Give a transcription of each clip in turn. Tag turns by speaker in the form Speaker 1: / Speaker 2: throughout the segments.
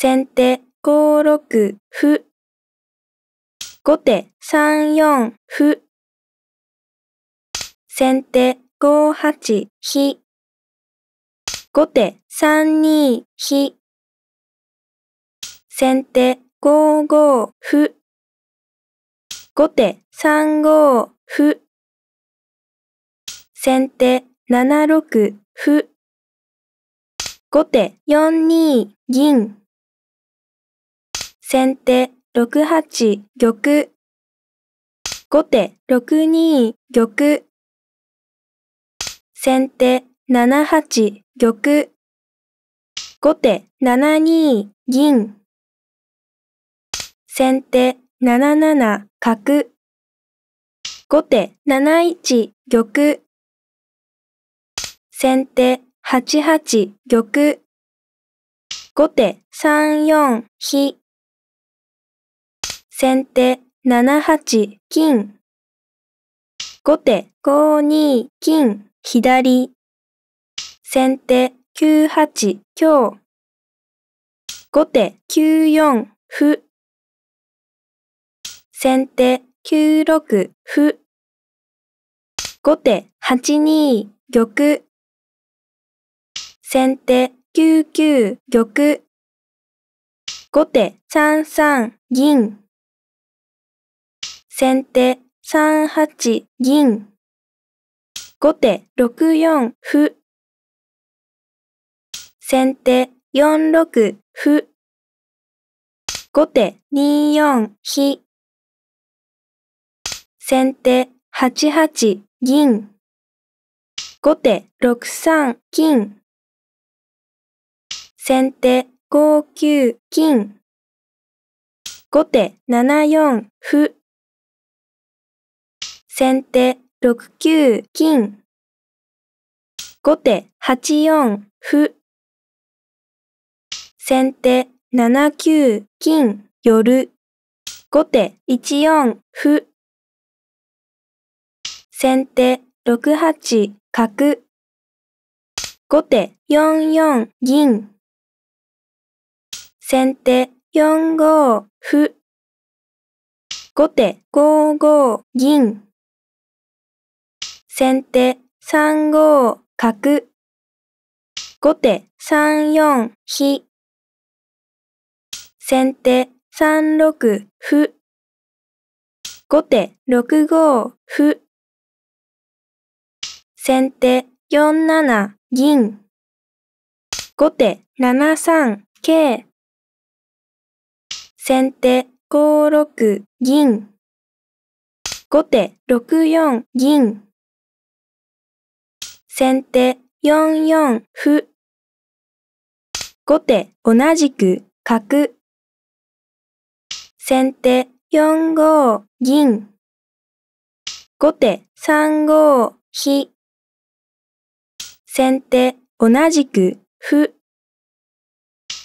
Speaker 1: 先手5六歩。後手3四歩。先手5八飛。後手3二飛。先手5五歩。後手3五歩。先手7六歩。後手4二銀。先手6八玉。後手6二玉。先手7八玉。後手7二銀。先手7七角。後手7一玉。先手8八玉。後手3四飛。先手7八金。後手5二金左。先手9八強。後手9四歩。先手9六歩。後手8二玉。先手9九玉。後手3三銀。先手3八銀。後手6四歩。先手4六歩。後手2四飛。先手8八銀。後手6三金。先手5九金。後手7四歩。先手6九金。後手8四歩。先手7九金寄。後手1四歩。先手6八角。後手4四銀。先手4五歩。後手5五銀。先手3五角。後手3四飛。先手3六歩。後手6五歩。先手4七銀。後手7三桂。先手5六銀。後手6四銀。先手4四歩。後手同じく角。先手4五銀。後手3五飛。先手同じく歩。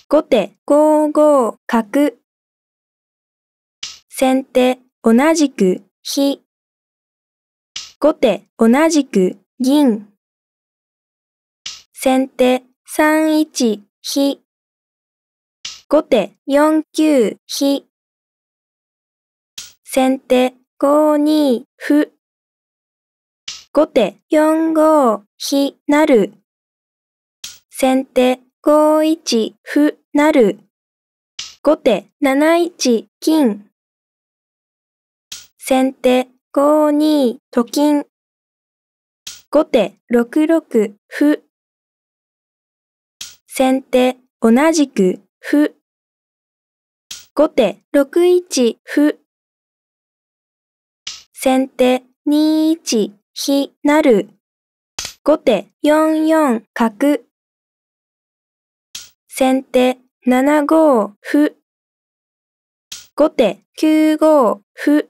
Speaker 1: 後手5五角。先手同じく飛。後手同じく銀。先手3一飛。後手4九飛。先手5二歩。後手4五飛なる。先手5一歩なる。後手7一金。先手5二と金。後手6六歩。先手同じく歩。後手6一歩。先手2一飛なる。後手4四角。先手7五歩。後手9五歩。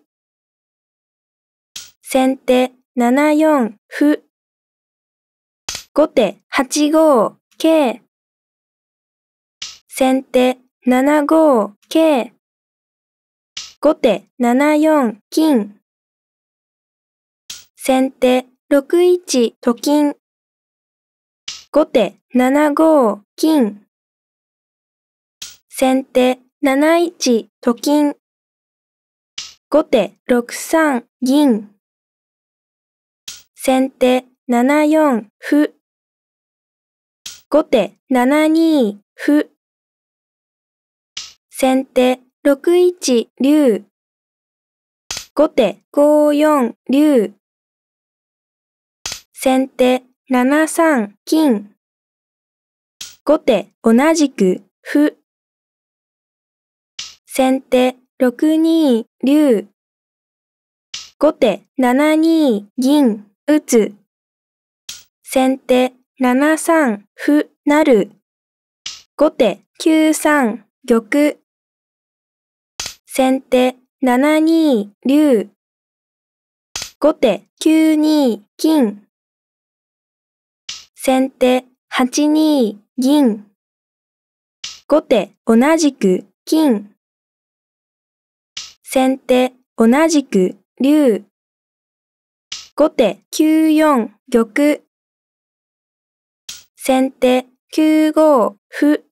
Speaker 1: 先手7四歩。後手8五桂。先手7五桂。後手7四金。先手6一と金。後手7五金。先手7一と金。後手6三銀。先手7四歩。後手7二歩。先手6一竜。後手5四竜。先手7三金。後手同じく歩。先手6二竜。後手7二銀打つ。先手7三歩成。後手9三玉。先手7二竜。後手9二金。先手8二銀。後手同じく金。先手同じく竜。後手9四玉。先手9五歩。